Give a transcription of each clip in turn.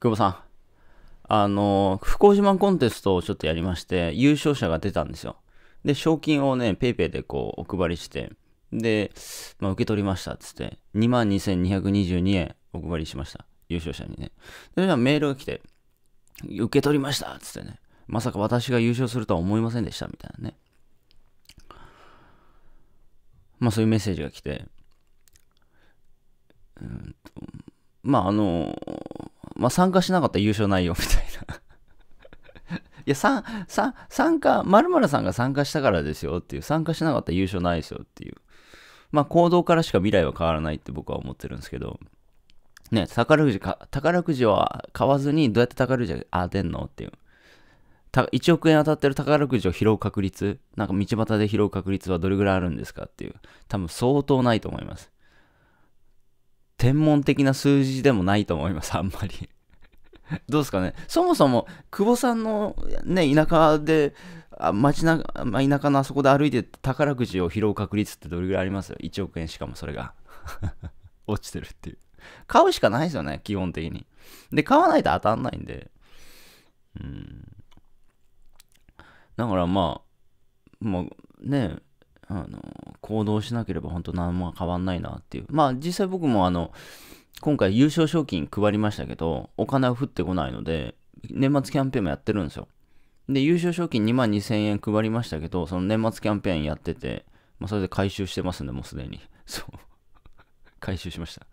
久保さん、あの、福島コンテストをちょっとやりまして、優勝者が出たんですよ。で、賞金をね、paypay でこう、お配りして、で、まあ、受け取りましたっつって、22,222円お配りしました。優勝者にね。で、じゃあメールが来て、受け取りましたっつってね、まさか私が優勝するとは思いませんでした、みたいなね。まあ、そういうメッセージが来て、うんと、まあ、あの、まあ、参加しなかったら優勝ないよ、みたいな。いや、さ、さ、参加、〇〇さんが参加したからですよっていう、参加しなかったら優勝ないですよっていう。まあ、行動からしか未来は変わらないって僕は思ってるんですけど、ね、宝くじか、宝くじは買わずにどうやって宝くじ当てんのっていう。た1億円当たってる宝くじを拾う確率、なんか道端で拾う確率はどれぐらいあるんですかっていう。多分相当ないと思います。天文的な数字でもないと思います、あんまり どうですかね。そもそも、久保さんのね、田舎で、あ町な、まあ、田舎のあそこで歩いて宝くじを拾う確率ってどれぐらいあります ?1 億円しかもそれが 落ちてるっていう。買うしかないですよね、基本的に。で、買わないと当たんないんで。うん。だからまあ、まあね、あの行動しなければ本当何も変わんないなっていう。まあ実際僕もあの、今回優勝賞金配りましたけど、お金は降ってこないので、年末キャンペーンもやってるんですよ。で、優勝賞金2万2000円配りましたけど、その年末キャンペーンやってて、まあ、それで回収してますんで、もうすでに。そう。回収しました。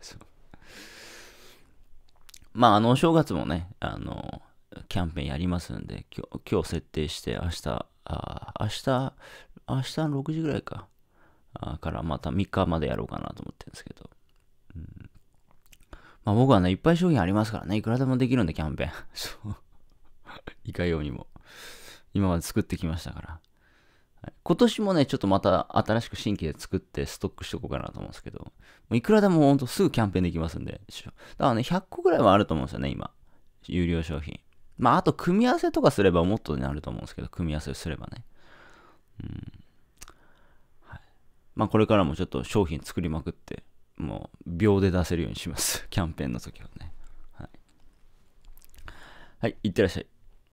そう。まあ、あの、お正月もね、あの、キャンペーンやりますんで、今日、今日設定して、明日、あ明日、明日の6時ぐらいか、あからまた3日までやろうかなと思ってるんですけど。うんまあ、僕はね、いっぱい商品ありますからね、いくらでもできるんで、キャンペーン。そう。いかようにも。今まで作ってきましたから。今年もね、ちょっとまた新しく新規で作ってストックしとこうかなと思うんですけど、いくらでもほんとすぐキャンペーンできますんで、だからね、100個ぐらいはあると思うんですよね、今。有料商品。まあ、あと、組み合わせとかすればもっとなると思うんですけど、組み合わせすればね。うん。はい。まあ、これからもちょっと商品作りまくって、もう、秒で出せるようにします。キャンペーンの時はね。はい。はい、いってらっしゃい。